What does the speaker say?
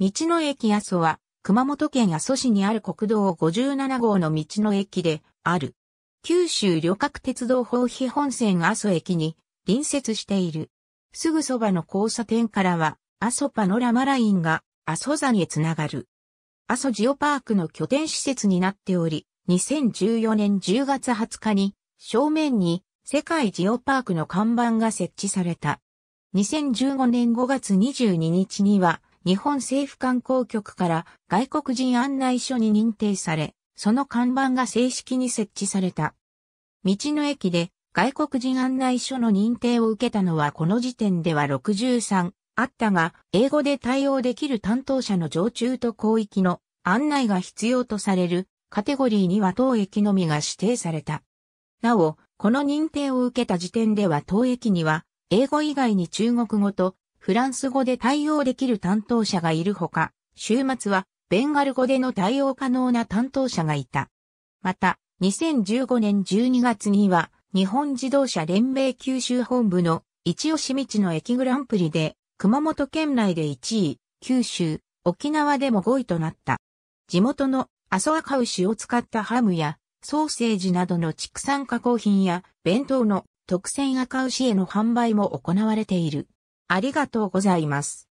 道の駅阿蘇は、熊本県阿蘇市にある国道57号の道の駅である。九州旅客鉄道法費本線阿蘇駅に隣接している。すぐそばの交差点からは、阿蘇パノラマラインが阿蘇山へつながる。阿蘇ジオパークの拠点施設になっており、2014年10月20日に正面に世界ジオパークの看板が設置された。2015年5月22日には、日本政府観光局から外国人案内所に認定され、その看板が正式に設置された。道の駅で外国人案内所の認定を受けたのはこの時点では63あったが、英語で対応できる担当者の常駐と広域の案内が必要とされるカテゴリーには当駅のみが指定された。なお、この認定を受けた時点では当駅には、英語以外に中国語とフランス語で対応できる担当者がいるほか、週末はベンガル語での対応可能な担当者がいた。また、2015年12月には、日本自動車連盟九州本部の一押し道の駅グランプリで、熊本県内で1位、九州、沖縄でも5位となった。地元の阿蘇赤牛を使ったハムや、ソーセージなどの畜産加工品や、弁当の特選赤牛への販売も行われている。ありがとうございます。